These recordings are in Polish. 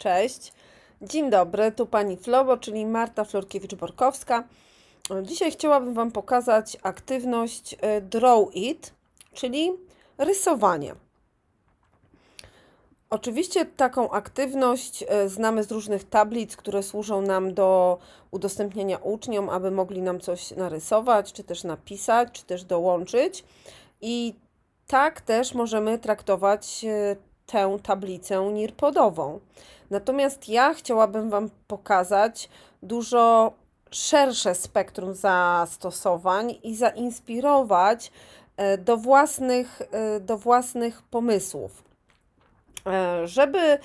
Cześć. Dzień dobry, tu pani Flobo, czyli Marta Florkiewicz-Borkowska. Dzisiaj chciałabym wam pokazać aktywność y, Draw It, czyli rysowanie. Oczywiście taką aktywność y, znamy z różnych tablic, które służą nam do udostępnienia uczniom, aby mogli nam coś narysować, czy też napisać, czy też dołączyć. I tak też możemy traktować y, tę tablicę nirpodową. Natomiast ja chciałabym Wam pokazać dużo szersze spektrum zastosowań i zainspirować e, do własnych, e, do własnych pomysłów. E, żeby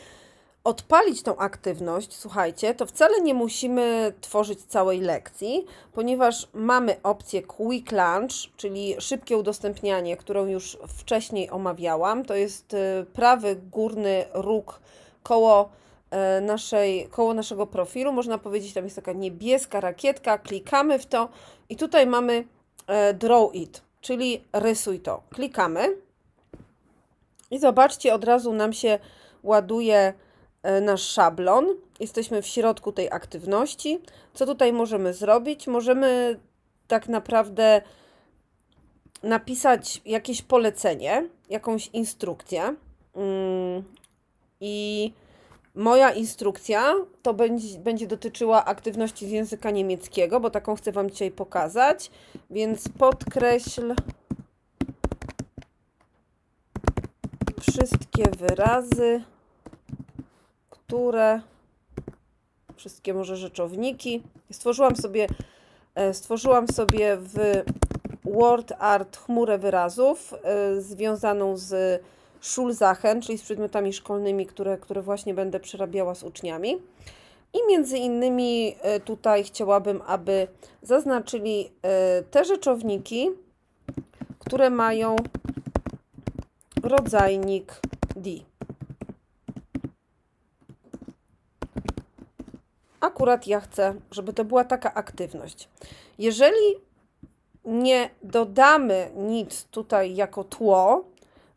odpalić tą aktywność, słuchajcie, to wcale nie musimy tworzyć całej lekcji, ponieważ mamy opcję Quick Lunch, czyli szybkie udostępnianie, którą już wcześniej omawiałam. To jest y, prawy górny róg koło y, naszej, koło naszego profilu. Można powiedzieć, tam jest taka niebieska rakietka, klikamy w to i tutaj mamy y, Draw It, czyli rysuj to. Klikamy i zobaczcie, od razu nam się ładuje E, nasz szablon. Jesteśmy w środku tej aktywności. Co tutaj możemy zrobić? Możemy tak naprawdę napisać jakieś polecenie, jakąś instrukcję. Mm, I moja instrukcja to będzie, będzie dotyczyła aktywności z języka niemieckiego, bo taką chcę Wam dzisiaj pokazać. Więc podkreśl wszystkie wyrazy które wszystkie może rzeczowniki. Stworzyłam sobie, e, stworzyłam sobie w Word Art chmurę wyrazów e, związaną z Schulzachen, czyli z przedmiotami szkolnymi, które, które właśnie będę przerabiała z uczniami. I między innymi e, tutaj chciałabym, aby zaznaczyli te rzeczowniki, które mają rodzajnik D. akurat ja chcę, żeby to była taka aktywność. Jeżeli nie dodamy nic tutaj jako tło,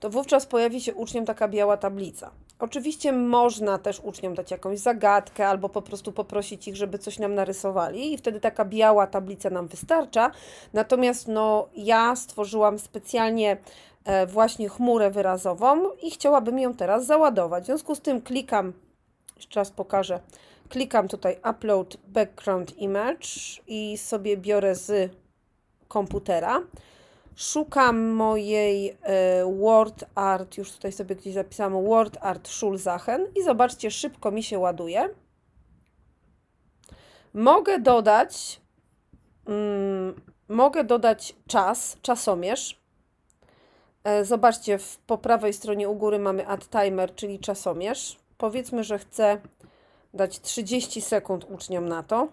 to wówczas pojawi się uczniom taka biała tablica. Oczywiście można też uczniom dać jakąś zagadkę albo po prostu poprosić ich, żeby coś nam narysowali i wtedy taka biała tablica nam wystarcza. Natomiast no, ja stworzyłam specjalnie e, właśnie chmurę wyrazową i chciałabym ją teraz załadować. W związku z tym klikam, jeszcze raz pokażę, Klikam tutaj Upload Background Image i sobie biorę z komputera. Szukam mojej e, Word Art, już tutaj sobie gdzieś zapisałam Word Art Schulzachen i zobaczcie, szybko mi się ładuje. Mogę dodać, mm, mogę dodać czas, czasomierz. E, zobaczcie, w, po prawej stronie u góry mamy Add Timer, czyli czasomierz. Powiedzmy, że chcę dać 30 sekund uczniom na to.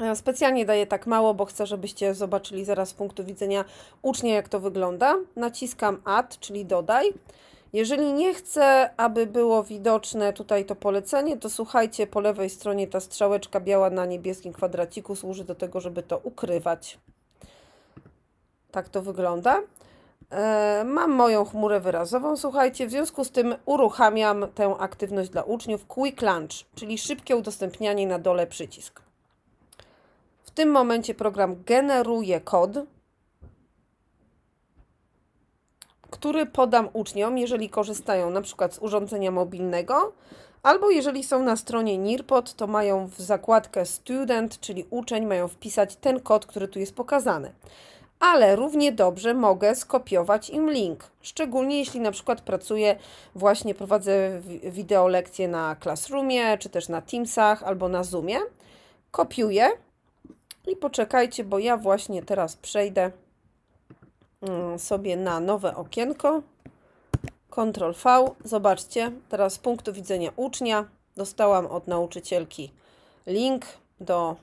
E, specjalnie daję tak mało, bo chcę, żebyście zobaczyli zaraz z punktu widzenia ucznia, jak to wygląda. Naciskam add, czyli dodaj. Jeżeli nie chcę, aby było widoczne tutaj to polecenie, to słuchajcie, po lewej stronie ta strzałeczka biała na niebieskim kwadraciku służy do tego, żeby to ukrywać. Tak to wygląda. E, mam moją chmurę wyrazową, słuchajcie, w związku z tym uruchamiam tę aktywność dla uczniów Quick Launch, czyli szybkie udostępnianie na dole przycisk. W tym momencie program generuje kod, który podam uczniom, jeżeli korzystają na przykład z urządzenia mobilnego, albo jeżeli są na stronie NIRPOD, to mają w zakładkę Student, czyli uczeń, mają wpisać ten kod, który tu jest pokazany ale równie dobrze mogę skopiować im link. Szczególnie jeśli na przykład pracuję, właśnie prowadzę wideo lekcje na Classroomie, czy też na Teamsach albo na Zoomie. Kopiuję i poczekajcie, bo ja właśnie teraz przejdę mm, sobie na nowe okienko. Ctrl V. Zobaczcie, teraz z punktu widzenia ucznia dostałam od nauczycielki link do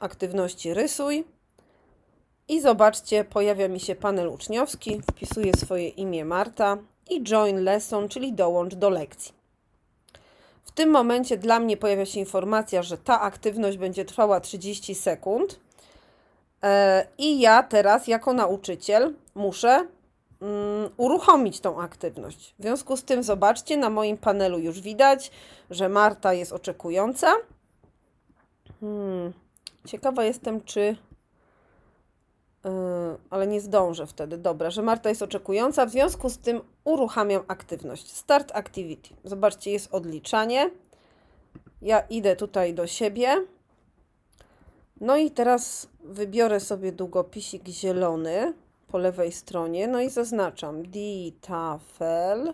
aktywności rysuj i zobaczcie, pojawia mi się panel uczniowski, wpisuję swoje imię Marta i join lesson, czyli dołącz do lekcji. W tym momencie dla mnie pojawia się informacja, że ta aktywność będzie trwała 30 sekund. E, I ja teraz, jako nauczyciel, muszę mm, uruchomić tą aktywność. W związku z tym, zobaczcie, na moim panelu już widać, że Marta jest oczekująca. Hmm. Ciekawa jestem, czy Yy, ale nie zdążę wtedy. Dobra, że Marta jest oczekująca, w związku z tym uruchamiam aktywność. Start activity. Zobaczcie, jest odliczanie. Ja idę tutaj do siebie. No i teraz wybiorę sobie długopisik zielony po lewej stronie, no i zaznaczam die Tafel,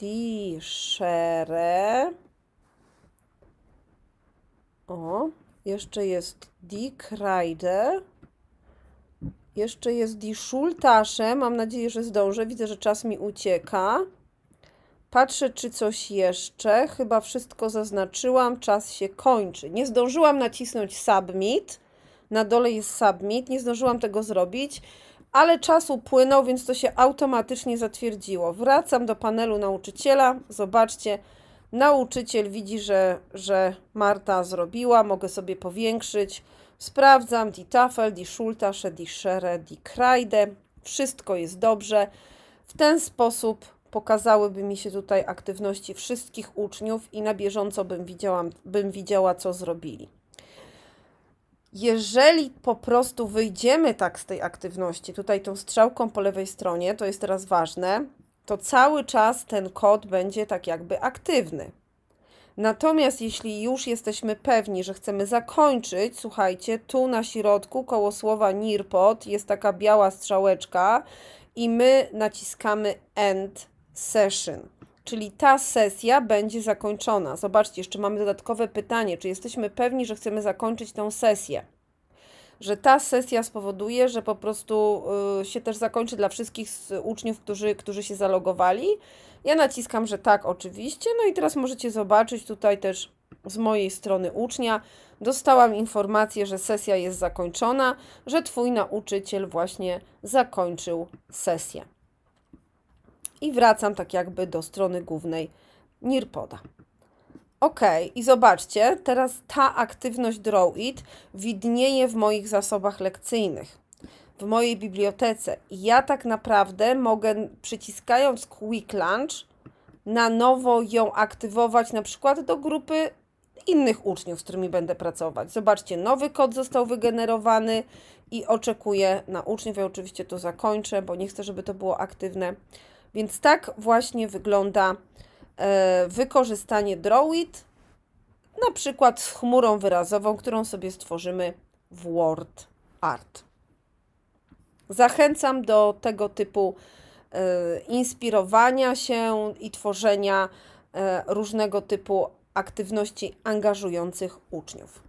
die Schere. O, jeszcze jest Die Kreide, Jeszcze jest Die Schultasche. Mam nadzieję, że zdążę. Widzę, że czas mi ucieka. Patrzę, czy coś jeszcze. Chyba wszystko zaznaczyłam. Czas się kończy. Nie zdążyłam nacisnąć submit. Na dole jest submit. Nie zdążyłam tego zrobić, ale czas upłynął, więc to się automatycznie zatwierdziło. Wracam do panelu nauczyciela. Zobaczcie. Nauczyciel widzi, że, że Marta zrobiła, mogę sobie powiększyć. Sprawdzam die Tafel, die Schultasche, die Schere, die Kreide. Wszystko jest dobrze. W ten sposób pokazałyby mi się tutaj aktywności wszystkich uczniów i na bieżąco bym widziała, bym widziała co zrobili. Jeżeli po prostu wyjdziemy tak z tej aktywności, tutaj tą strzałką po lewej stronie, to jest teraz ważne, to cały czas ten kod będzie tak jakby aktywny. Natomiast jeśli już jesteśmy pewni, że chcemy zakończyć, słuchajcie, tu na środku koło słowa nirpot jest taka biała strzałeczka i my naciskamy end session. Czyli ta sesja będzie zakończona. Zobaczcie, jeszcze mamy dodatkowe pytanie, czy jesteśmy pewni, że chcemy zakończyć tę sesję że ta sesja spowoduje, że po prostu y, się też zakończy dla wszystkich uczniów, którzy, którzy się zalogowali. Ja naciskam, że tak, oczywiście. No i teraz możecie zobaczyć tutaj też z mojej strony ucznia. Dostałam informację, że sesja jest zakończona, że Twój nauczyciel właśnie zakończył sesję. I wracam tak jakby do strony głównej Nirpoda. Ok, i zobaczcie, teraz ta aktywność Draw It widnieje w moich zasobach lekcyjnych, w mojej bibliotece. ja tak naprawdę mogę, przyciskając Quick Lunch, na nowo ją aktywować, na przykład do grupy innych uczniów, z którymi będę pracować. Zobaczcie, nowy kod został wygenerowany i oczekuję na uczniów. Ja oczywiście to zakończę, bo nie chcę, żeby to było aktywne. Więc tak właśnie wygląda E, wykorzystanie Drawit, na przykład z chmurą wyrazową, którą sobie stworzymy w Word Art. Zachęcam do tego typu e, inspirowania się i tworzenia e, różnego typu aktywności angażujących uczniów.